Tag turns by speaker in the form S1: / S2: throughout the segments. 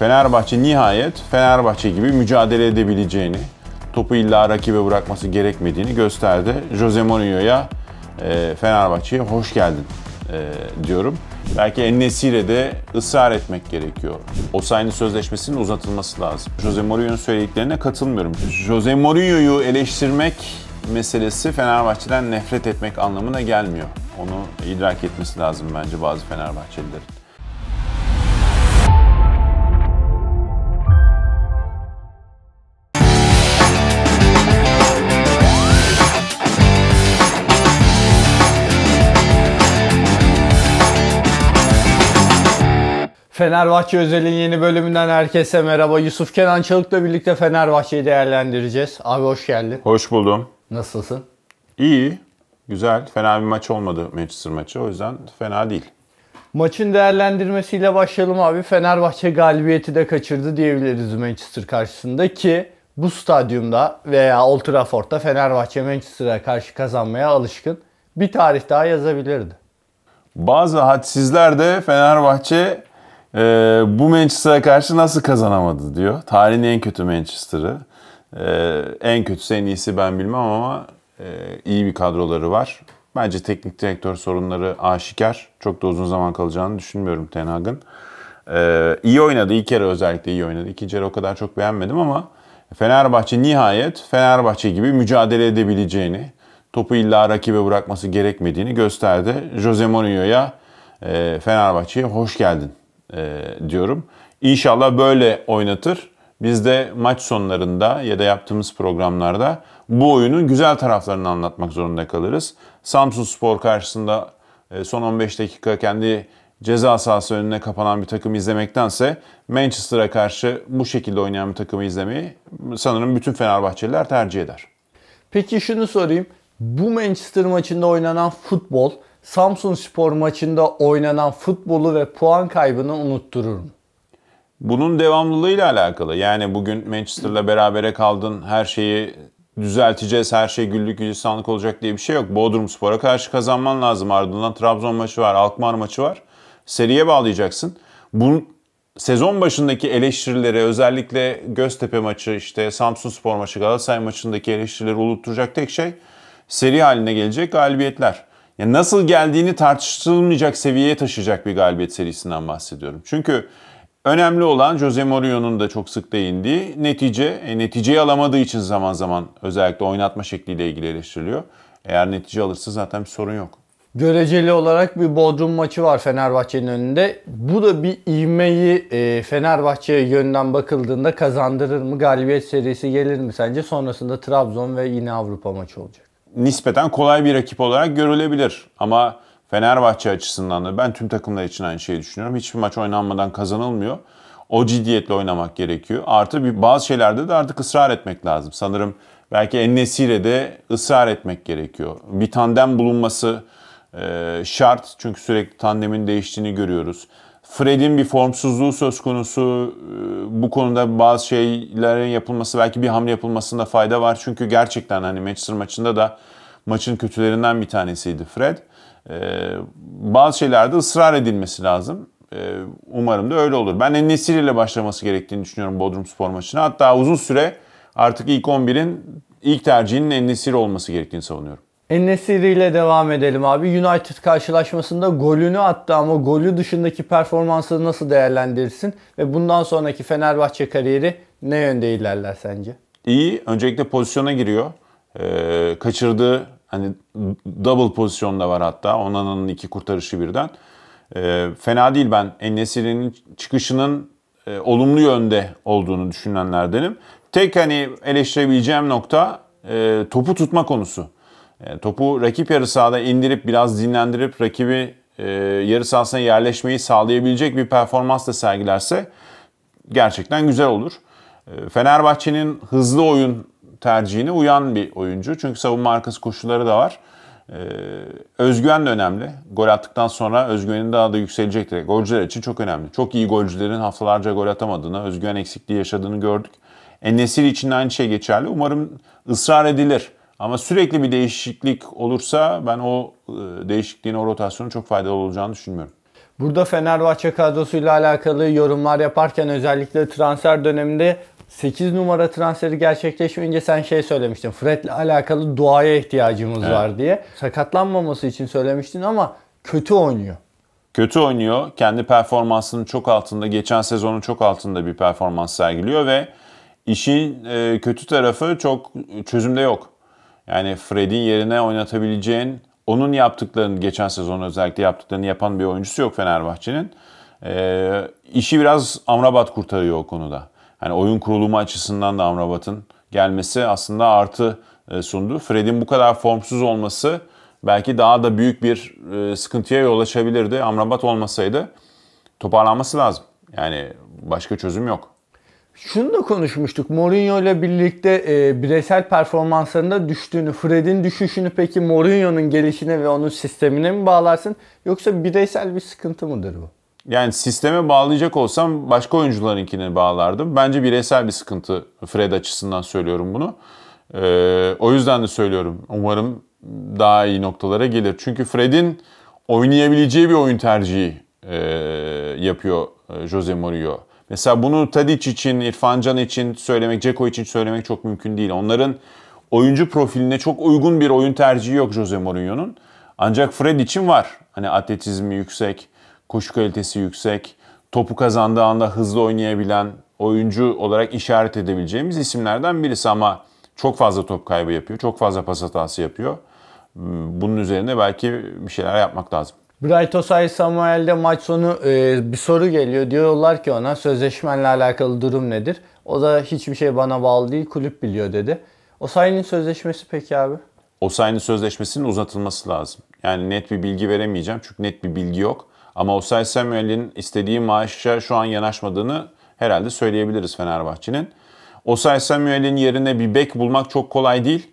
S1: Fenerbahçe nihayet Fenerbahçe gibi mücadele edebileceğini, topu illa rakibe bırakması gerekmediğini gösterdi. Jose Mourinho'ya e, Fenerbahçe'ye hoş geldin e, diyorum. Belki Ennesi'yle de ısrar etmek gerekiyor. O Osayi'nin sözleşmesinin uzatılması lazım. Jose Mourinho'nun söylediklerine katılmıyorum. Jose Mourinho'yu eleştirmek meselesi Fenerbahçe'den nefret etmek anlamına gelmiyor. Onu idrak etmesi lazım bence bazı Fenerbahçelilerin.
S2: Fenerbahçe Özel'in yeni bölümünden herkese merhaba. Yusuf Kenan Çalık'la birlikte Fenerbahçe'yi değerlendireceğiz. Abi hoş geldin.
S1: Hoş buldum. Nasılsın? İyi, güzel. Fena bir maç olmadı Manchester maçı. O yüzden fena değil.
S2: Maçın değerlendirmesiyle başlayalım abi. Fenerbahçe galibiyeti de kaçırdı diyebiliriz Manchester karşısında ki bu stadyumda veya Old Trafford'da Fenerbahçe Manchester'a karşı kazanmaya alışkın. Bir tarih daha yazabilirdi.
S1: Bazı hadsizler de Fenerbahçe e, bu Manchester'a karşı nasıl kazanamadı diyor. Tarihin en kötü Manchester'ı. E, en kötüsü en iyisi ben bilmem ama e, iyi bir kadroları var. Bence teknik direktör sorunları aşikar. Çok da uzun zaman kalacağını düşünmüyorum Ten Hag'ın. Ee, iyi oynadı. İlk kere özellikle iyi oynadı. İkinci kere o kadar çok beğenmedim ama Fenerbahçe nihayet Fenerbahçe gibi mücadele edebileceğini, topu illa rakibe bırakması gerekmediğini gösterdi. Jose Mourinho'ya e, Fenerbahçe'ye hoş geldin e, diyorum. İnşallah böyle oynatır. Biz de maç sonlarında ya da yaptığımız programlarda bu oyunun güzel taraflarını anlatmak zorunda kalırız. Samsun Spor karşısında e, son 15 dakika kendi ceza sahası önüne kapanan bir takım izlemektense Manchester'a karşı bu şekilde oynayan bir takımı izlemeyi sanırım bütün Fenerbahçeliler tercih eder.
S2: Peki şunu sorayım. Bu Manchester maçında oynanan futbol Samsun Spor maçında oynanan futbolu ve puan kaybını unuttururum.
S1: Bunun devamlılığıyla alakalı. Yani bugün Manchester'la berabere kaldın, her şeyi düzelteceğiz, her şey güllük gülistanlık olacak diye bir şey yok. Bodrum Spor'a karşı kazanman lazım. Ardından Trabzon maçı var, Alkmaar maçı var. Seriye bağlayacaksın. Bu sezon başındaki eleştirilere özellikle Göztepe maçı, işte Samsun Spor maçı, Galatasaray maçındaki eleştirileri unutturacak tek şey seri haline gelecek galibiyetler yani nasıl geldiğini tartışılmayacak seviyeye taşıyacak bir galibiyet serisinden bahsediyorum. Çünkü önemli olan Jose Mourinho'nun da çok sık değindiği netice. E, neticeyi alamadığı için zaman zaman özellikle oynatma şekliyle ilgili eleştiriliyor. Eğer netice alırsa zaten bir sorun yok.
S2: Göreceli olarak bir Bodrum maçı var Fenerbahçe'nin önünde. Bu da bir ivmeyi e, Fenerbahçe yönden bakıldığında kazandırır mı? Galibiyet serisi gelir mi sence? Sonrasında Trabzon ve yine Avrupa maçı olacak
S1: nispeten kolay bir rakip olarak görülebilir. Ama Fenerbahçe açısından da ben tüm takımlar için aynı şeyi düşünüyorum. Hiçbir maç oynanmadan kazanılmıyor. O ciddiyetle oynamak gerekiyor. Artı bir bazı şeylerde de artık ısrar etmek lazım. Sanırım belki Ennesi'yle de ısrar etmek gerekiyor. Bir tandem bulunması e, şart çünkü sürekli tandemin değiştiğini görüyoruz. Fred'in bir formsuzluğu söz konusu. Ee, bu konuda bazı şeylerin yapılması, belki bir hamle yapılmasında fayda var. Çünkü gerçekten hani Manchester maçında da maçın kötülerinden bir tanesiydi Fred. Ee, bazı şeylerde ısrar edilmesi lazım. Ee, umarım da öyle olur. Ben Enesir ile başlaması gerektiğini düşünüyorum Bodrum Spor maçına. Hatta uzun süre artık ilk 11'in ilk tercihinin Enesir olması gerektiğini savunuyorum.
S2: Enesiri ile devam edelim abi. United karşılaşmasında golünü attı ama golü dışındaki performansını nasıl değerlendirirsin? Ve bundan sonraki Fenerbahçe kariyeri ne yönde ilerler sence?
S1: İyi. Öncelikle pozisyona giriyor. Ee, kaçırdığı hani double pozisyon var hatta. Onan'ın iki kurtarışı birden. Ee, fena değil ben Enesiri'nin çıkışının e, olumlu yönde olduğunu düşünenlerdenim. Tek hani eleştirebileceğim nokta e, topu tutma konusu topu rakip yarı sahada indirip biraz dinlendirip rakibi e, yarı sahasına yerleşmeyi sağlayabilecek bir performans da sergilerse gerçekten güzel olur. E, Fenerbahçe'nin hızlı oyun tercihine uyan bir oyuncu. Çünkü savunma arkası koşulları da var. E, özgüven de önemli. Gol attıktan sonra özgüvenin daha da yükselecektir. E, golcüler için çok önemli. Çok iyi golcülerin haftalarca gol atamadığını, özgüven eksikliği yaşadığını gördük. Enesir için de aynı şey geçerli. Umarım ısrar edilir ama sürekli bir değişiklik olursa ben o e, değişikliğin, o rotasyonun çok faydalı olacağını düşünmüyorum.
S2: Burada Fenerbahçe kadrosuyla alakalı yorumlar yaparken özellikle transfer döneminde 8 numara transferi gerçekleşmeyince sen şey söylemiştin. Fred'le alakalı duaya ihtiyacımız evet. var diye. Sakatlanmaması için söylemiştin ama kötü
S1: oynuyor. Kötü oynuyor. Kendi performansının çok altında, geçen sezonun çok altında bir performans sergiliyor ve işin e, kötü tarafı çok çözümde yok. Yani Fred'in yerine oynatabileceğin, onun yaptıklarını, geçen sezon özellikle yaptıklarını yapan bir oyuncusu yok Fenerbahçe'nin. E, işi biraz Amrabat kurtarıyor o konuda. Yani oyun kurulumu açısından da Amrabat'ın gelmesi aslında artı e, sundu. Fred'in bu kadar formsuz olması belki daha da büyük bir e, sıkıntıya yol açabilirdi. Amrabat olmasaydı toparlanması lazım. Yani başka çözüm yok.
S2: Şunu da konuşmuştuk. Mourinho ile birlikte e, bireysel performanslarında düştüğünü, Fred'in düşüşünü peki Mourinho'nun gelişine ve onun sistemine mi bağlarsın? Yoksa bireysel bir sıkıntı mıdır bu?
S1: Yani sisteme bağlayacak olsam başka oyuncularınkine bağlardım. Bence bireysel bir sıkıntı Fred açısından söylüyorum bunu. Ee, o yüzden de söylüyorum. Umarım daha iyi noktalara gelir. Çünkü Fred'in oynayabileceği bir oyun tercihi e, yapıyor e, Jose Mourinho. Mesela bunu Tadic için, İrfan Can için söylemek, Ceko için söylemek çok mümkün değil. Onların oyuncu profiline çok uygun bir oyun tercihi yok Jose Mourinho'nun. Ancak Fred için var. Hani atletizmi yüksek, koşu kalitesi yüksek, topu kazandığı anda hızlı oynayabilen, oyuncu olarak işaret edebileceğimiz isimlerden birisi ama çok fazla top kaybı yapıyor, çok fazla pas hatası yapıyor. Hmm, bunun üzerine belki bir şeyler yapmak lazım.
S2: Bright Osay Samuel'de maç sonu e, bir soru geliyor. Diyorlar ki ona sözleşmenle alakalı durum nedir? O da hiçbir şey bana bağlı değil kulüp biliyor dedi. Osay'ın sözleşmesi peki abi?
S1: Osay'ın sözleşmesinin uzatılması lazım. Yani net bir bilgi veremeyeceğim çünkü net bir bilgi yok. Ama Osay Samuel'in istediği maaşa şu an yanaşmadığını herhalde söyleyebiliriz Fenerbahçe'nin. Osay Samuel'in yerine bir bek bulmak çok kolay değil.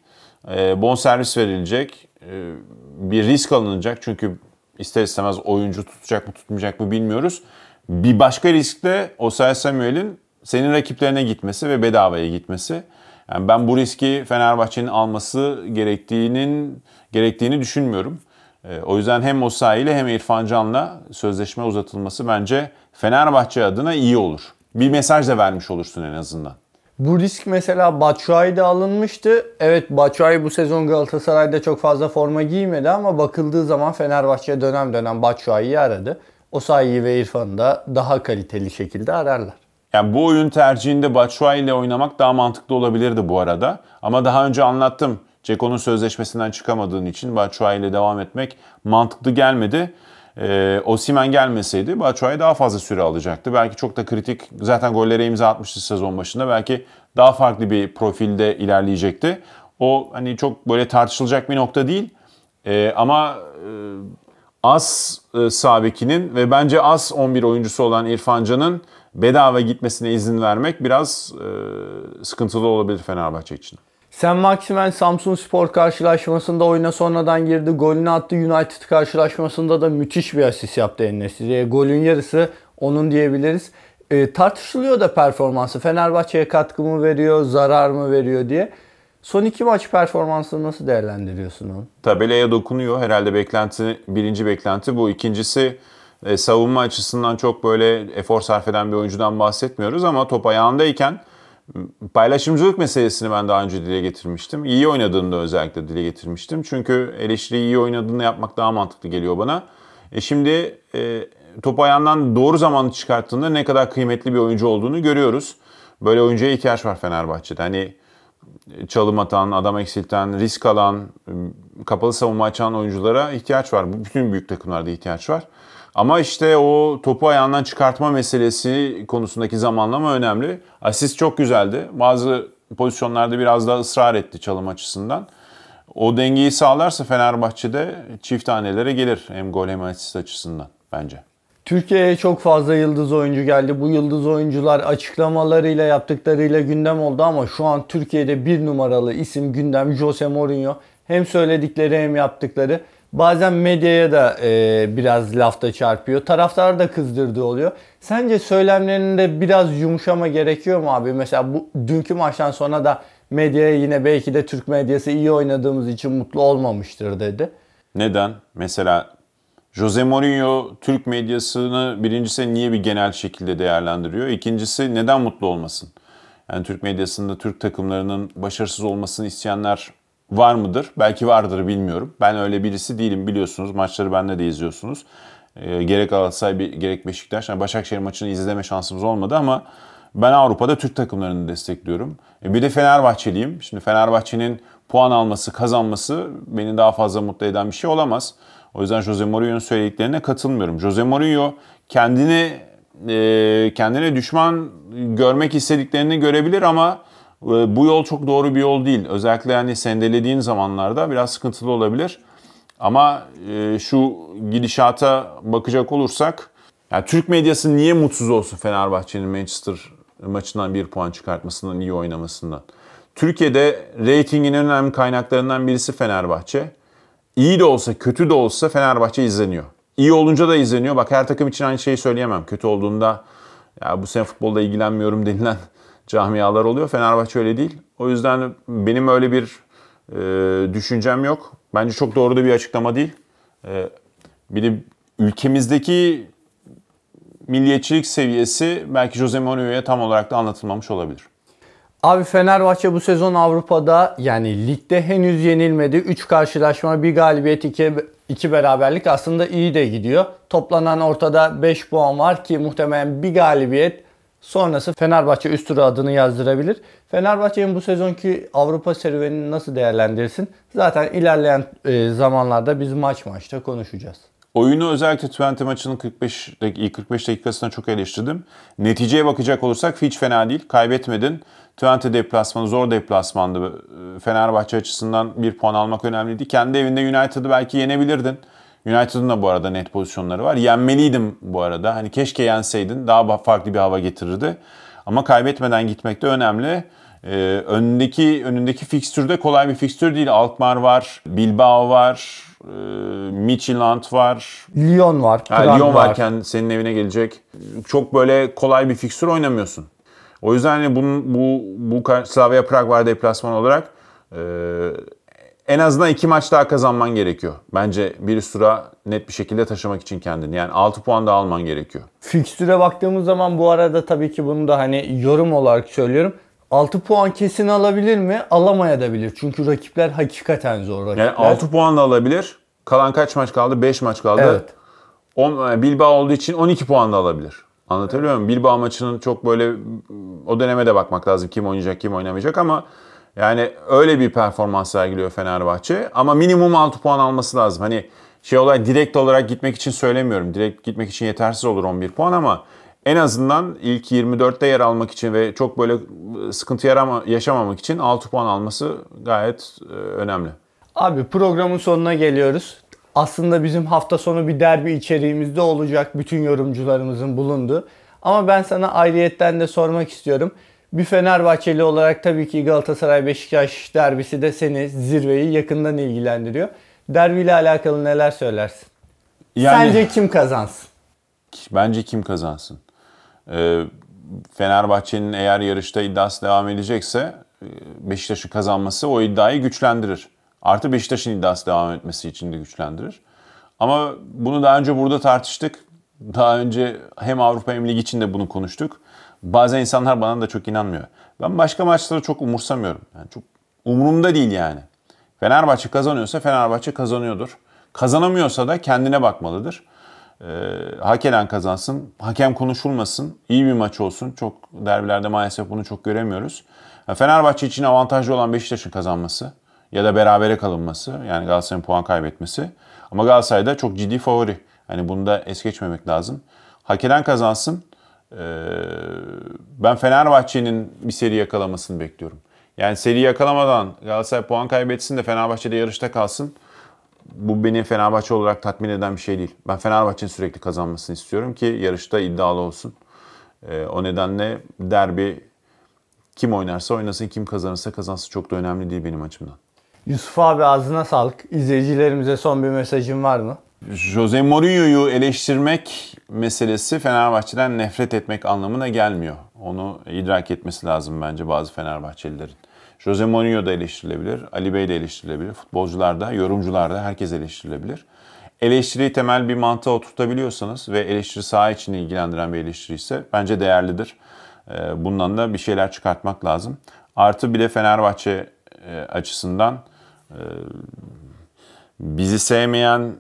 S1: E, bon servis verilecek. E, bir risk alınacak çünkü ister istemez oyuncu tutacak mı tutmayacak mı bilmiyoruz. Bir başka risk de Osay Samuel'in senin rakiplerine gitmesi ve bedavaya gitmesi. Yani ben bu riski Fenerbahçe'nin alması gerektiğinin gerektiğini düşünmüyorum. Ee, o yüzden hem Osay ile hem İrfan Can'la sözleşme uzatılması bence Fenerbahçe adına iyi olur. Bir mesaj da vermiş olursun en azından.
S2: Bu risk mesela Batshuayi'de alınmıştı. Evet Batshuayi bu sezon Galatasaray'da çok fazla forma giymedi ama bakıldığı zaman Fenerbahçe dönem dönem
S1: Batshuayi'yi aradı. O sayıyı ve İrfan'ı da daha kaliteli şekilde ararlar. Yani bu oyun tercihinde Batshuayi ile oynamak daha mantıklı olabilirdi bu arada. Ama daha önce anlattım. Ceko'nun sözleşmesinden çıkamadığın için Batshuayi ile devam etmek mantıklı gelmedi e, ee, Osimen gelmeseydi Batshuayi daha fazla süre alacaktı. Belki çok da kritik zaten gollere imza atmıştı sezon başında. Belki daha farklı bir profilde ilerleyecekti. O hani çok böyle tartışılacak bir nokta değil. E, ama e, az e, sabekinin ve bence az 11 oyuncusu olan İrfancan'ın bedava gitmesine izin vermek biraz e, sıkıntılı olabilir Fenerbahçe için.
S2: Sam Maximen Samsun Spor karşılaşmasında oyuna sonradan girdi. Golünü attı. United karşılaşmasında da müthiş bir asist yaptı Enesiri'ye. Ee, golün yarısı onun diyebiliriz. E, tartışılıyor da performansı. Fenerbahçe'ye katkı mı veriyor, zarar mı veriyor diye. Son iki maç performansını nasıl değerlendiriyorsun onu?
S1: Tabelaya dokunuyor. Herhalde beklenti, birinci beklenti bu. İkincisi e, savunma açısından çok böyle efor sarf eden bir oyuncudan bahsetmiyoruz ama top ayağındayken Paylaşımcılık meselesini ben daha önce dile getirmiştim. İyi oynadığını da özellikle dile getirmiştim. Çünkü eleştiri iyi oynadığını yapmak daha mantıklı geliyor bana. E şimdi e, topu ayağından doğru zamanı çıkarttığında ne kadar kıymetli bir oyuncu olduğunu görüyoruz. Böyle oyuncuya ihtiyaç var Fenerbahçe'de. Hani e, çalım atan, adam eksilten, risk alan, e, kapalı savunma açan oyunculara ihtiyaç var. Bütün büyük takımlarda ihtiyaç var. Ama işte o topu ayağından çıkartma meselesi konusundaki zamanlama önemli. Asist çok güzeldi. Bazı pozisyonlarda biraz daha ısrar etti çalım açısından. O dengeyi sağlarsa Fenerbahçe'de çift tanelere gelir hem gol hem asist açısından bence.
S2: Türkiye'ye çok fazla yıldız oyuncu geldi. Bu yıldız oyuncular açıklamalarıyla yaptıklarıyla gündem oldu ama şu an Türkiye'de bir numaralı isim gündem Jose Mourinho. Hem söyledikleri hem yaptıkları. Bazen medyaya da e, biraz lafta çarpıyor. Taraftar da kızdırdığı oluyor. Sence söylemlerinde biraz yumuşama gerekiyor mu abi? Mesela bu dünkü maçtan sonra da medyaya yine belki de Türk medyası iyi oynadığımız için mutlu olmamıştır dedi.
S1: Neden? Mesela Jose Mourinho Türk medyasını birincisi niye bir genel şekilde değerlendiriyor? İkincisi neden mutlu olmasın? Yani Türk medyasında Türk takımlarının başarısız olmasını isteyenler Var mıdır? Belki vardır bilmiyorum. Ben öyle birisi değilim biliyorsunuz. Maçları bende de izliyorsunuz. E, gerek Galatasaray gerek Beşiktaş. Yani Başakşehir maçını izleme şansımız olmadı ama ben Avrupa'da Türk takımlarını destekliyorum. E, bir de Fenerbahçeliyim. Şimdi Fenerbahçe'nin puan alması, kazanması beni daha fazla mutlu eden bir şey olamaz. O yüzden Jose Mourinho'nun söylediklerine katılmıyorum. Jose Mourinho kendini e, kendine düşman görmek istediklerini görebilir ama ee, bu yol çok doğru bir yol değil. Özellikle hani sendelediğin zamanlarda biraz sıkıntılı olabilir. Ama e, şu gidişata bakacak olursak yani Türk medyası niye mutsuz olsun Fenerbahçe'nin Manchester maçından bir puan çıkartmasından, iyi oynamasından? Türkiye'de reytingin en önemli kaynaklarından birisi Fenerbahçe. İyi de olsa, kötü de olsa Fenerbahçe izleniyor. İyi olunca da izleniyor. Bak her takım için aynı şeyi söyleyemem. Kötü olduğunda ya bu sene futbolda ilgilenmiyorum denilen camialar oluyor. Fenerbahçe öyle değil. O yüzden benim öyle bir e, düşüncem yok. Bence çok doğru da bir açıklama değil. E, bir de ülkemizdeki milliyetçilik seviyesi belki Jose Mourinho'ya tam olarak da anlatılmamış olabilir.
S2: Abi Fenerbahçe bu sezon Avrupa'da yani ligde henüz yenilmedi. 3 karşılaşma, 1 galibiyet, 2 2 beraberlik aslında iyi de gidiyor. Toplanan ortada 5 puan var ki muhtemelen bir galibiyet Sonrası Fenerbahçe üst tura adını yazdırabilir. Fenerbahçe'nin bu sezonki Avrupa serüvenini nasıl değerlendirsin? Zaten ilerleyen e, zamanlarda biz maç maçta konuşacağız.
S1: Oyunu özellikle Twente maçının 45 ilk 45 dakikasına çok eleştirdim. Neticeye bakacak olursak hiç fena değil. Kaybetmedin. Twente deplasmanı zor deplasmandı. Fenerbahçe açısından bir puan almak önemliydi. Kendi evinde United'ı belki yenebilirdin. United'ın da bu arada net pozisyonları var. Yenmeliydim bu arada. Hani keşke yenseydin daha farklı bir hava getirirdi. Ama kaybetmeden gitmek de önemli. Ee, önündeki önündeki fikstürde kolay bir fikstür değil. Alkmaar var, Bilbao var, e, Midtjylland var. Lyon var. Ha, Lyon var. varken senin evine gelecek. Çok böyle kolay bir fikstür oynamıyorsun. O yüzden hani bunun, bu, bu Slavia Prag var deplasman olarak e, en azından iki maç daha kazanman gerekiyor. Bence bir sıra net bir şekilde taşımak için kendini. Yani 6 puan da alman gerekiyor. Fikstüre baktığımız zaman bu arada tabii ki bunu da hani
S2: yorum olarak söylüyorum. 6 puan kesin alabilir mi? Alamayabilir. Çünkü rakipler hakikaten zor rakipler. Yani 6
S1: puan da alabilir. Kalan kaç maç kaldı? 5 maç kaldı. Evet. 10, e, Bilbao olduğu için 12 puan da alabilir. Anlatabiliyor evet. muyum? Bilbao maçının çok böyle o döneme de bakmak lazım. Kim oynayacak, kim oynamayacak ama yani öyle bir performans sergiliyor Fenerbahçe. Ama minimum 6 puan alması lazım. Hani şey olay direkt olarak gitmek için söylemiyorum. Direkt gitmek için yetersiz olur 11 puan ama en azından ilk 24'te yer almak için ve çok böyle ıı, sıkıntı yaşamamak için 6 puan alması gayet ıı, önemli.
S2: Abi programın sonuna geliyoruz. Aslında bizim hafta sonu bir derbi içeriğimizde olacak bütün yorumcularımızın bulundu. Ama ben sana ayrıyetten de sormak istiyorum. Bir Fenerbahçeli olarak tabii ki Galatasaray Beşiktaş derbisi de seni zirveyi yakından ilgilendiriyor. Derbi ile alakalı neler söylersin? Yani, Sence kim kazansın?
S1: Bence kim kazansın? Ee, Fenerbahçe'nin eğer yarışta iddiası devam edecekse e, Beşiktaş'ın kazanması o iddiayı güçlendirir. Artı Beşiktaş'ın iddiası devam etmesi için de güçlendirir. Ama bunu daha önce burada tartıştık. Daha önce hem Avrupa hem lig için de bunu konuştuk. Bazen insanlar bana da çok inanmıyor. Ben başka maçları çok umursamıyorum. Yani çok umurumda değil yani. Fenerbahçe kazanıyorsa Fenerbahçe kazanıyordur. Kazanamıyorsa da kendine bakmalıdır. Ee, hak eden kazansın, hakem konuşulmasın, iyi bir maç olsun. Çok derbilerde maalesef bunu çok göremiyoruz. Fenerbahçe için avantajlı olan Beşiktaş'ın kazanması ya da berabere kalınması yani Galatasaray'ın puan kaybetmesi. Ama Galatasaray da çok ciddi favori. Hani bunu da es geçmemek lazım. Hak eden kazansın. Ee, ben Fenerbahçe'nin bir seri yakalamasını bekliyorum. Yani seri yakalamadan Galatasaray puan kaybetsin de Fenerbahçe'de yarışta kalsın. Bu beni Fenerbahçe olarak tatmin eden bir şey değil. Ben Fenerbahçe'nin sürekli kazanmasını istiyorum ki yarışta iddialı olsun. Ee, o nedenle derbi kim oynarsa oynasın, kim kazanırsa kazansın çok da önemli değil benim açımdan.
S2: Yusuf abi ağzına sağlık. İzleyicilerimize son bir mesajın var mı?
S1: Jose Mourinho'yu eleştirmek meselesi Fenerbahçe'den nefret etmek anlamına gelmiyor. Onu idrak etmesi lazım bence bazı Fenerbahçelilerin. Jose Mourinho da eleştirilebilir, Ali Bey de eleştirilebilir, futbolcular da, yorumcular da, herkes eleştirilebilir. Eleştiriyi temel bir mantığa oturtabiliyorsanız ve eleştiri saha için ilgilendiren bir eleştiri ise bence değerlidir. Ee, bundan da bir şeyler çıkartmak lazım. Artı bir de Fenerbahçe e, açısından e, bizi sevmeyen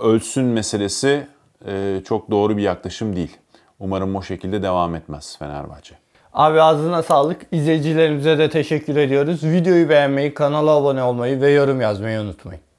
S1: ölsün meselesi e, çok doğru bir yaklaşım değil. Umarım o şekilde devam etmez Fenerbahçe.
S2: Abi ağzına sağlık. İzleyicilerimize de teşekkür ediyoruz. Videoyu beğenmeyi, kanala abone olmayı ve yorum yazmayı unutmayın.